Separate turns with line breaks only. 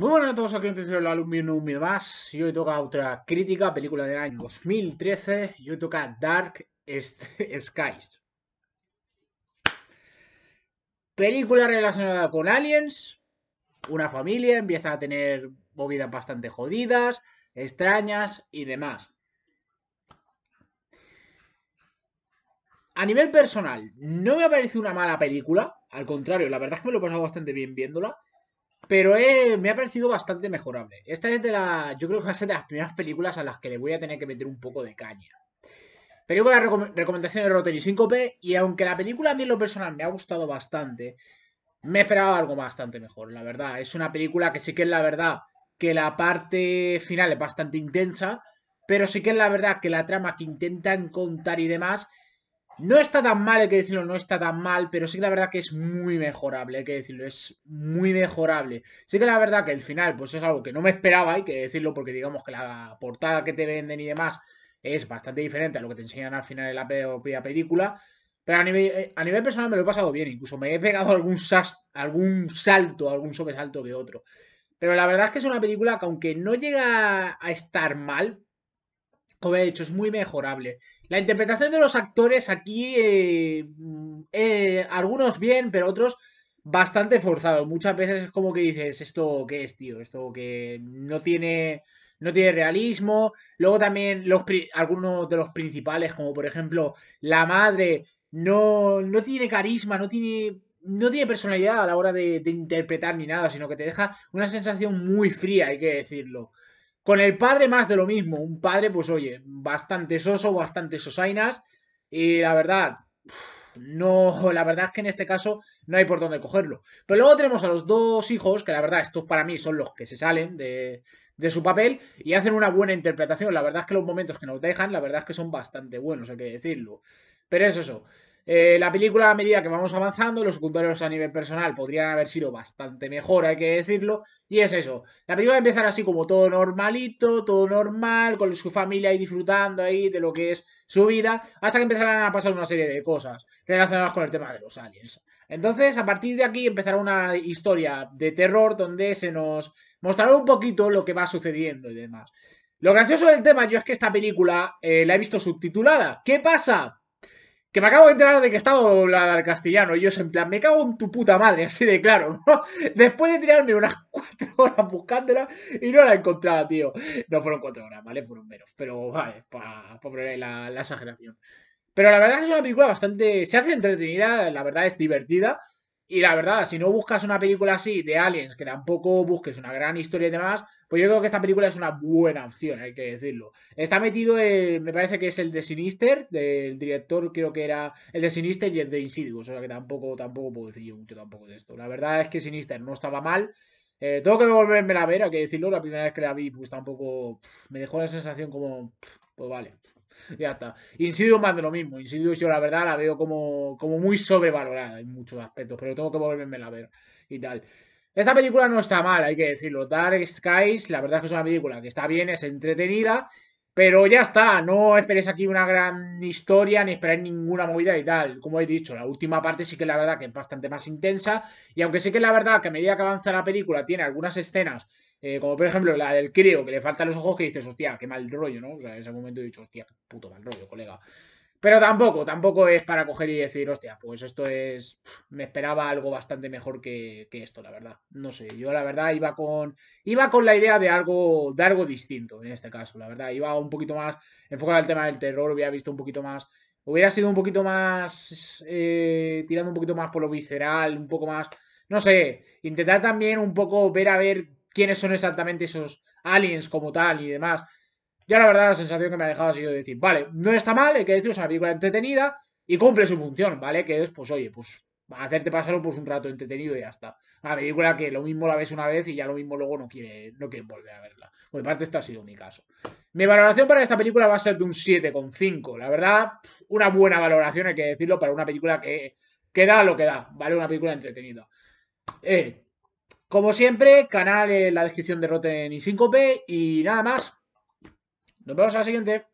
Muy buenas a todos, aquí en el Aluminum y demás. Y hoy toca otra crítica, película del año 2013. Y hoy toca Dark Skies. Película relacionada con aliens. Una familia empieza a tener movidas bastante jodidas, extrañas y demás. A nivel personal, no me ha parecido una mala película. Al contrario, la verdad es que me lo he pasado bastante bien viéndola pero eh, me ha parecido bastante mejorable. Esta es de la. Yo creo que va a ser de las primeras películas a las que le voy a tener que meter un poco de caña. Película de recomendación de Rotary 5P. Y aunque la película a mí en lo personal me ha gustado bastante, me esperaba algo bastante mejor, la verdad. Es una película que sí que es la verdad que la parte final es bastante intensa. Pero sí que es la verdad que la trama que intentan contar y demás no está tan mal, hay que decirlo, no está tan mal, pero sí que la verdad que es muy mejorable, hay que decirlo, es muy mejorable. Sí que la verdad que el final, pues es algo que no me esperaba, hay que decirlo, porque digamos que la portada que te venden y demás es bastante diferente a lo que te enseñan al final de la propia película. Pero a nivel, eh, a nivel personal me lo he pasado bien, incluso me he pegado algún, algún salto, algún sobresalto que otro. Pero la verdad es que es una película que aunque no llega a estar mal, como he dicho, es muy mejorable. La interpretación de los actores aquí, eh, eh, algunos bien, pero otros bastante forzados Muchas veces es como que dices, ¿esto qué es, tío? Esto que no tiene, no tiene realismo. Luego también los, algunos de los principales, como por ejemplo la madre, no, tiene carisma, no tiene no tiene personalidad a la hora de, interpretar ni nada, sino que te deja una sensación muy fría, hay que decirlo. Con el padre más de lo mismo, un padre pues oye, bastante soso, bastante sosainas y la verdad, no, la verdad es que en este caso no hay por dónde cogerlo. Pero luego tenemos a los dos hijos, que la verdad estos para mí son los que se salen de, de su papel y hacen una buena interpretación. La verdad es que los momentos que nos dejan, la verdad es que son bastante buenos, hay que decirlo. Pero es eso. Eh, la película, a medida que vamos avanzando, los secundarios a nivel personal podrían haber sido bastante mejor, hay que decirlo. Y es eso. La película empezar así como todo normalito, todo normal, con su familia y disfrutando ahí de lo que es su vida, hasta que empezarán a pasar una serie de cosas relacionadas con el tema de los aliens. Entonces, a partir de aquí empezará una historia de terror donde se nos mostrará un poquito lo que va sucediendo y demás. Lo gracioso del tema yo es que esta película eh, la he visto subtitulada. ¿Qué pasa? Que me acabo de enterar de que estaba la del castellano. Y yo en plan, me cago en tu puta madre, así de claro, ¿no? Después de tirarme unas cuatro horas buscándola y no la encontraba, tío. No fueron cuatro horas, ¿vale? Fueron menos. Pero vale, para la, la exageración. Pero la verdad es que es una película bastante. Se hace entretenida, la verdad es divertida. Y la verdad, si no buscas una película así de aliens, que tampoco busques una gran historia y demás, pues yo creo que esta película es una buena opción, hay que decirlo. Está metido, me parece que es el de Sinister, del director, creo que era el de Sinister y el de Insidious, o sea que tampoco, tampoco puedo decir yo mucho tampoco de esto. La verdad es que Sinister no estaba mal. Eh, tengo que volverme a ver, hay que decirlo, la primera vez que la vi, pues tampoco me dejó la sensación como, pues vale, ya está. Insidious más de lo mismo. insidio yo la verdad la veo como, como muy sobrevalorada en muchos aspectos, pero tengo que volverme a ver y tal. Esta película no está mal, hay que decirlo. Dark Skies, la verdad es que es una película que está bien, es entretenida pero ya está, no esperéis aquí una gran historia, ni esperáis ninguna movida y tal. Como he dicho, la última parte sí que la verdad que es bastante más intensa. Y aunque sí que la verdad que a medida que avanza la película tiene algunas escenas, eh, como por ejemplo la del crío, que le faltan los ojos, que dices, hostia, qué mal rollo, ¿no? O sea, en ese momento he dicho, hostia, qué puto mal rollo, colega. Pero tampoco, tampoco es para coger y decir, hostia, pues esto es. Me esperaba algo bastante mejor que, esto, la verdad. No sé, yo la verdad iba con. Iba con la idea de algo. De algo distinto en este caso, la verdad. Iba un poquito más enfocado al tema del terror, hubiera visto un poquito más. Hubiera sido un poquito más. Eh, tirando un poquito más por lo visceral, un poco más. No sé. Intentar también un poco ver a ver quiénes son exactamente esos aliens como tal y demás. Ya la verdad, la sensación que me ha dejado ha sido decir, vale, no está mal, hay que decir, es una película entretenida y cumple su función, ¿vale? Que es, pues oye, pues hacerte pasarlo por pues, un rato entretenido y ya está. Una película que lo mismo la ves una vez y ya lo mismo luego no quiere, no volver a verla. Por parte, esta ha sido mi caso. Mi valoración para esta película va a ser de un 7,5. La verdad, una buena valoración, hay que decirlo, para una película que, que da lo que da, ¿vale? Una película entretenida. Eh, como siempre, canal en la descripción de Rotten y 5P y nada más. Nos vemos a la siguiente.